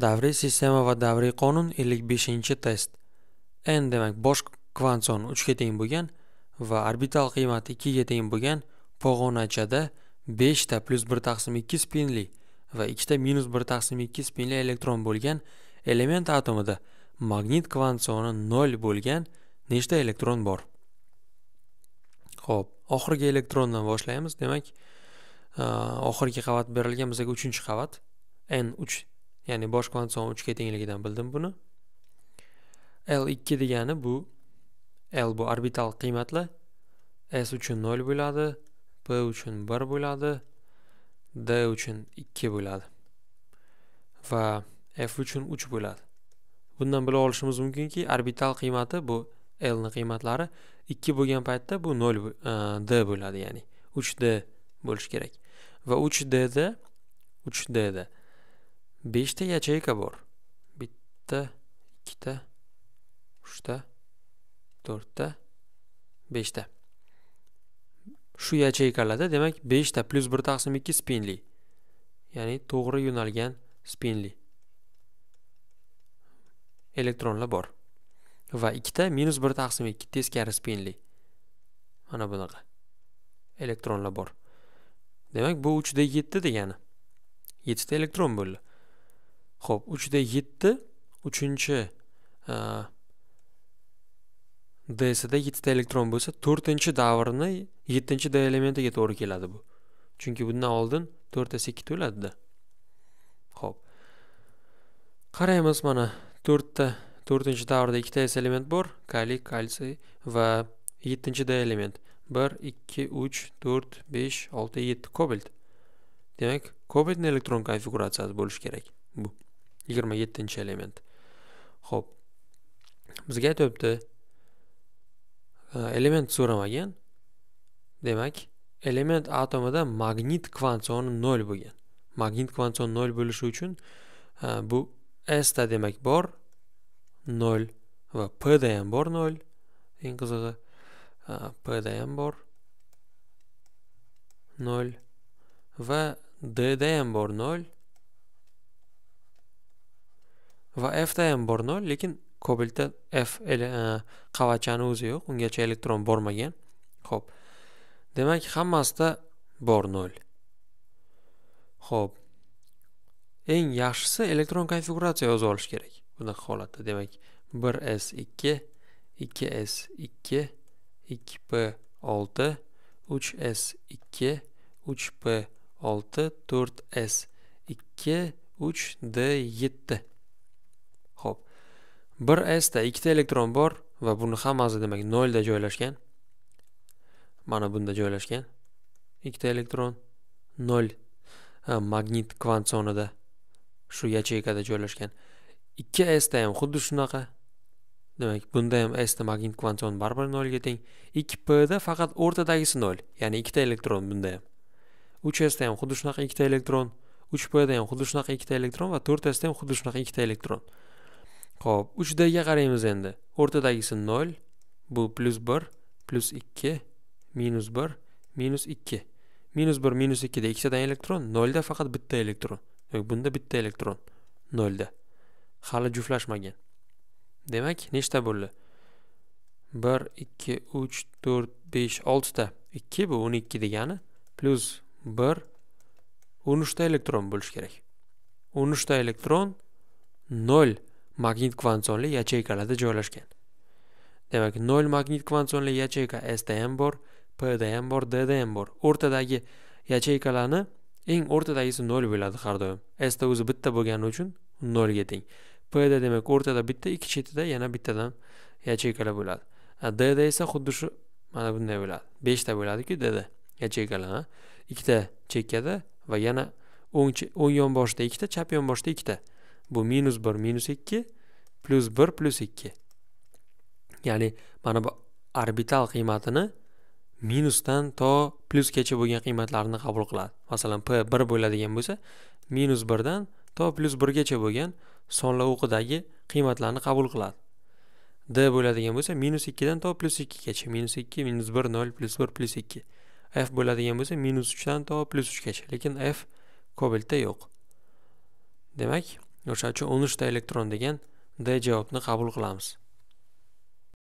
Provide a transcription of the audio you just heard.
davriy sistema va davriy qonun 55 test n demak bosh kvant soni 3 ga teng bo'lgan va orbital qiymati 2 ga teng bo'lgan pog'onachada 5 ta plus 1 taqsim 2 spinli va 2 ta minus 1 taqsim 2 spinli elektron bo'lgan element atomida magnit kvant soni 0 bo'lgan nechta elektron bor ho'p oxirgi elektrondan boshlaymiz demak oxirgi qavat berilgan bizga 3 qavat n 3 ya'ni bosh kvant soni uchga tengligidan bildim buni l2 degani bu l bu orbital qiymatlar s uchun 0 bo'ladi p uchun 1 bo'ladi d uchun 2 bo'ladi va f uchun 3 bo'ladi bundan bilib olishimiz mumkinki orbital qiymati bu l ni qiymatlari 2 bo'lgan paytda bu 0 e, d bo'ladi ya'ni 3 d bo'lishi kerak va 3 dda 3 dda beshta yacheyka bor bitta ikkita uchta to'rtta beshta shu yacheykalarda demak beshta plyus bir taqsim ikki spinli ya'ni to'g'ri yo'nalgan spinli elektronlar bor va ikkita minus bir taqsim ikki teskari spinli mana bunaqa elektronlar bor demak bu 3 d yetti degani yettita elektron bo'ldi ho'p uchda yetti uchinchi e, dsida yettita elektron bo'lsa to'rtinchi davrni yettinchi d elementiga to'g'ri keladi bu chunki bundan oldin to'rttasi ikki to'ladida ho'p qaraymiz mana to'rtta to'rtinchi davrda ikkita s element bor kaliy kalsiy va yettinchi d element bir ikki uch to'rt besh olti yetti kobalt demak kobaltni elektron konfiguratsiyasi bo'lishi kerak bu yigirma yettinchi element ho'p bizga aytyapti e, element so'ramagan demak element atomida magnit kvant soni nol bo'lgan magnit kvant soni nol bo'lishi uchun e, bu sda demak bor nol va pda ham bor nol eng qizig'i e, pda ham bor nol va dda ham bor nol va fda ham bor nol lekin kobeltda f e, qavachani o'zi yo'q ungacha elektron bormagan ho'p demak hammasida bor nol ho'p eng yaxshisi elektron konfiguratsiya yozib olish kerak bunaqa holatda demak 1s2 2s2 2p6 3s2 3p6 4s2 3d7 bir s da ikkita elektron bor va buni hammasi demak nolda joylashgan mana bunda joylashgan ikkita elektron nol magnit sonida shu yacheykada joylashgan ikki sda ham xuddi shunaqa demak bunda ham s da magnit soni baribir nolga teng ikki pda faqat o'rtadagisi nol ya'ni ikkita elektron bunda ham uch sda ham xuddi shunaqa ikkita elektron uch pda ham xuddi shunaqa ikkita elektron va to'rt sda ham xuddi shunaqa ikkita elektron Xo'p, 3 dagiga qaraymiz endi. O'rtadagisi 0, bu plus +1, +2, -1, -2. -1, -2 da ikkitadan elektron, 0 da faqat bitta elektron. Demak, bunda bitta elektron 0 da. Hali juftlashmagan. Demak, nechta bo'ldi? 1 2 3 4 5 6 ta. 2 bu 12 degani plus 1 13 ta elektron bo'lish kerak. 13 ta elektron 0 magnit kvantsonli yacheykalarda joylashgan demak 0 magnit kvantsonli yacheyka sda ham bor pdm ham bor ddm ham bor o'rtadagi yacheykalarni eng o'rtadagisi 0 bo'ladi har doim sda o'zi bitta bo'lgani uchun 0 ga teng pda demak o'rtada bitta ikki chetida yana bittadan yacheykalar bo'ladi dda esa xuddi shu mana bunday bo'ladi 5 ta bo'ladi-ku dda yacheykalar ikkita chekkada va yana o'ng o'ng yon boshida ikkita chap yon boshida ikkita bu minus bir minus ikki plyus bir plyus ikki ya'ni mana bu orbital qiymatini minusdan to plyusgacha bo'lgan qiymatlarni qabul qiladi masalan p bir bo'ladigan bo'lsa minus birdan to plyus birgacha bo'lgan sonlar o'qidagi qiymatlarni qabul qiladi d bo'ladigan bo'lsa minus ikkidan to plyus ikkigacha minus ikki minus bir nol plyus bir plyus ikki f bo'ladigan bo'lsa minus uchdan to plyus uchgacha lekin f kobeltda yo'q demak o'sha uchun ta elektron degan d javobni qabul qilamiz